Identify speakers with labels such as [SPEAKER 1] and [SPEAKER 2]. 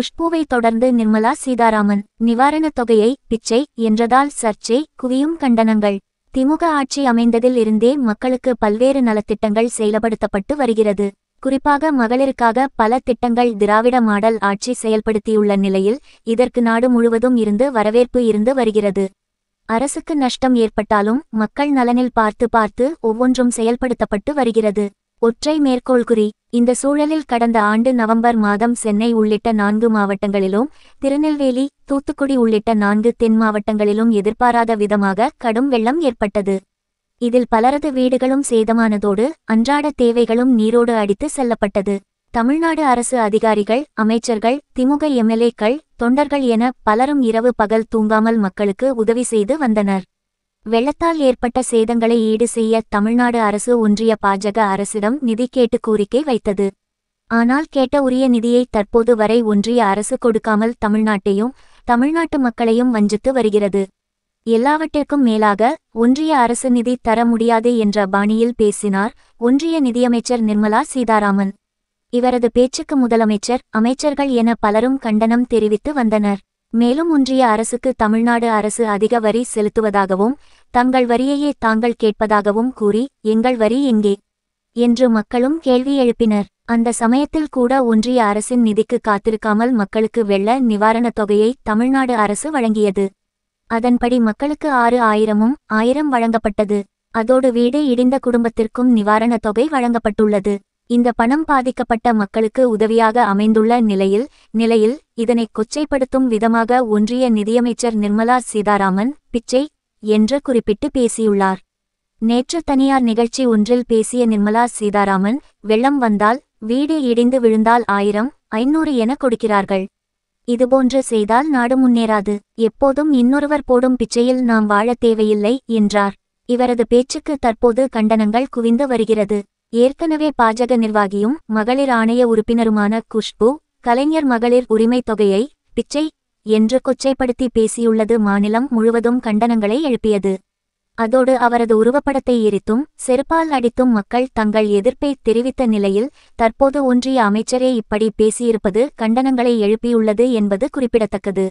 [SPEAKER 1] குஷ்பூவை தொடர்ந்து நிர்மலா சீதாராமன் நிவாரணத் தொகையை பிச்சை என்றதால் சர்ச்சை குவியும் கண்டனங்கள் திமுக ஆட்சி அமைந்ததில் இருந்தே மக்களுக்கு பல்வேறு நலத்திட்டங்கள் செயல்படுத்தப்பட்டு வருகிறது குறிப்பாக மகளிருக்காக பல திட்டங்கள் திராவிட மாடல் ஆட்சி செயல்படுத்தியுள்ள நிலையில் இதற்கு நாடு முழுவதும் இருந்து வரவேற்பு இருந்து வருகிறது அரசுக்கு நஷ்டம் ஏற்பட்டாலும் மக்கள் நலனில் பார்த்து பார்த்து ஒவ்வொன்றும் செயல்படுத்தப்பட்டு வருகிறது ஒற்றை மேற்கோள்குறி இந்த சூழலில் கடந்த ஆண்டு நவம்பர் மாதம் சென்னை உள்ளிட்ட நான்கு மாவட்டங்களிலும் திருநெல்வேலி தூத்துக்குடி உள்ளிட்ட நான்கு தென் மாவட்டங்களிலும் எதிர்பாராத விதமாக கடும் வெள்ளம் ஏற்பட்டது இதில் பலரது வீடுகளும் சேதமானதோடு அன்றாட தேவைகளும் நீரோடு அடித்து செல்லப்பட்டது தமிழ்நாடு அரசு அதிகாரிகள் அமைச்சர்கள் திமுக எம்எல்ஏக்கள் தொண்டர்கள் என பலரும் இரவு பகல் தூங்காமல் மக்களுக்கு உதவி செய்து வந்தனர் வெள்ளத்தால் ஏற்பட்ட சேதங்களை ஈடு செய்ய தமிழ்நாடு அரசு ஒன்றிய பாஜக அரசிடம் நிதி கேட்டு கோரிக்கை வைத்தது ஆனால் கேட்ட உரிய நிதியை தற்போது வரை ஒன்றிய அரசு கொடுக்காமல் தமிழ்நாட்டையும் தமிழ்நாட்டு மக்களையும் வஞ்சித்து வருகிறது எல்லாவற்றிற்கும் மேலாக ஒன்றிய அரசு நிதி தர முடியாது என்ற பாணியில் பேசினார் ஒன்றிய நிதியமைச்சர் நிர்மலா சீதாராமன் இவரது பேச்சுக்கு முதலமைச்சர் அமைச்சர்கள் என பலரும் கண்டனம் தெரிவித்து வந்தனர் மேலும் ஒன்றிய அரசுக்கு தமிழ்நாடு அரசு அதிக வரி செலுத்துவதாகவும் தங்கள் வரியையே தாங்கள் கேட்பதாகவும் கூறி எங்கள் வரி எங்கே என்று மக்களும் கேள்வி எழுப்பினர் அந்த சமயத்தில் கூட ஒன்றிய அரசின் நிதிக்கு காத்திருக்காமல் மக்களுக்கு வெள்ள நிவாரணத் தொகையை தமிழ்நாடு அரசு வழங்கியது அதன்படி மக்களுக்கு ஆறு ஆயிரமும் ஆயிரம் வழங்கப்பட்டது அதோடு வீடு இடிந்த குடும்பத்திற்கும் நிவாரணத் தொகை வழங்கப்பட்டுள்ளது இந்த பணம் பாதிக்கப்பட்ட மக்களுக்கு உதவியாக அமைந்துள்ள நிலையில் நிலையில் இதனை கொச்சைப்படுத்தும் விதமாக ஒன்றிய நிதியமைச்சர் நிர்மலா சீதாராமன் பிச்சை என்று குறிப்பிட்டு பேசியுள்ளார் நேற்று தனியார் நிகழ்ச்சி ஒன்றில் பேசிய நிர்மலா சீதாராமன் வெள்ளம் வந்தால் வீடு இடிந்து விழுந்தால் ஆயிரம் ஐநூறு என கொடுக்கிறார்கள் இதுபோன்று செய்தால் நாடு முன்னேறாது எப்போதும் இன்னொருவர் போடும் பிச்சையில் நாம் வாழ தேவையில்லை என்றார் இவரது பேச்சுக்கு தற்போது கண்டனங்கள் குவிந்து வருகிறது ஏற்கனவே பாஜக நிர்வாகியும் மகளிர் ஆணைய உறுப்பினருமான குஷ்பு கலைஞர் மகளிர் உரிமைத் தொகையை பிச்சை என்று கொச்சைப்படுத்தி பேசியுள்ளது மாநிலம் முழுவதும் கண்டனங்களை எழுப்பியது அதோடு அவரது உருவப்படத்தை எரித்தும் செருப்பால் அடித்தும் மக்கள் தங்கள் எதிர்ப்பை தெரிவித்த நிலையில் தற்போது ஒன்றிய அமைச்சரே இப்படி பேசியிருப்பது கண்டனங்களை எழுப்பியுள்ளது என்பது குறிப்பிடத்தக்கது